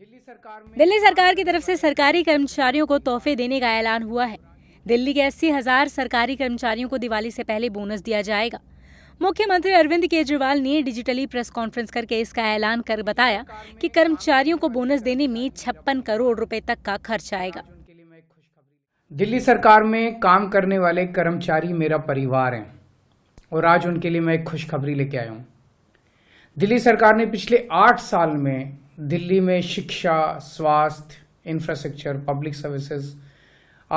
दिल्ली सरकार की तरफ से सरकारी कर्मचारियों को तोहफे देने का ऐलान हुआ है दिल्ली के अस्सी हजार सरकारी कर्मचारियों को दिवाली से पहले बोनस दिया जाएगा मुख्यमंत्री अरविंद केजरीवाल ने डिजिटली प्रेस कॉन्फ्रेंस करके इसका ऐलान कर बताया कि कर्मचारियों को बोनस देने में छप्पन करोड़ रुपए तक का खर्च आएगा दिल्ली सरकार में काम करने वाले कर्मचारी मेरा परिवार है और आज उनके लिए मैं एक खुशखबरी लेके आया हूँ दिल्ली सरकार ने पिछले आठ साल में दिल्ली में शिक्षा स्वास्थ्य इंफ्रास्ट्रक्चर पब्लिक सर्विसेज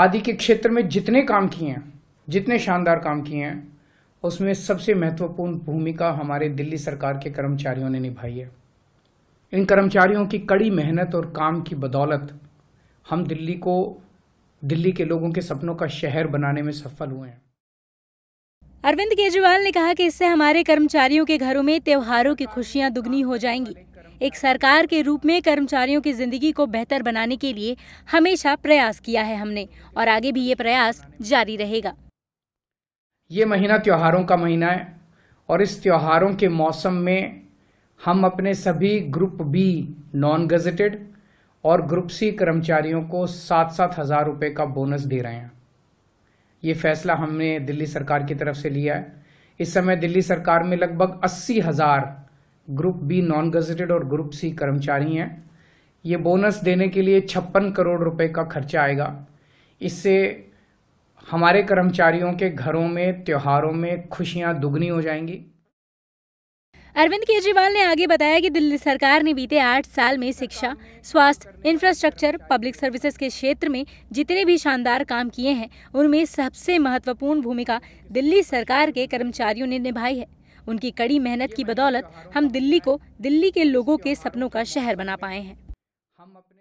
आदि के क्षेत्र में जितने काम किए हैं जितने शानदार काम किए हैं उसमें सबसे महत्वपूर्ण भूमिका हमारे दिल्ली सरकार के कर्मचारियों ने निभाई है इन कर्मचारियों की कड़ी मेहनत और काम की बदौलत हम दिल्ली को दिल्ली के लोगों के सपनों का शहर बनाने में सफल हुए हैं अरविंद केजरीवाल ने कहा कि इससे हमारे कर्मचारियों के घरों में त्योहारों की खुशियां दुगनी हो जाएंगी एक सरकार के रूप में कर्मचारियों की जिंदगी को बेहतर बनाने के लिए हमेशा प्रयास किया है हमने और आगे भी ये प्रयास जारी रहेगा ये महीना त्योहारों का महीना है और इस त्योहारों के मौसम में हम अपने सभी ग्रुप बी नॉन गजेटेड और ग्रुप सी कर्मचारियों को सात सात हज़ार रुपये का बोनस दे रहे हैं ये फैसला हमने दिल्ली सरकार की तरफ से लिया है इस समय दिल्ली सरकार में लगभग अस्सी हज़ार ग्रुप बी नॉन गजेटेड और ग्रुप सी कर्मचारी हैं ये बोनस देने के लिए छप्पन करोड़ रुपए का खर्चा आएगा इससे हमारे कर्मचारियों के घरों में त्योहारों में खुशियां दुगनी हो जाएंगी अरविंद केजरीवाल ने आगे बताया कि दिल्ली सरकार ने बीते आठ साल में शिक्षा स्वास्थ्य इंफ्रास्ट्रक्चर पब्लिक सर्विसेज के क्षेत्र में जितने भी शानदार काम किए हैं उनमें सबसे महत्वपूर्ण भूमिका दिल्ली सरकार के कर्मचारियों ने निभाई है उनकी कड़ी मेहनत की बदौलत हम दिल्ली को दिल्ली के लोगों के सपनों का शहर बना पाए हैं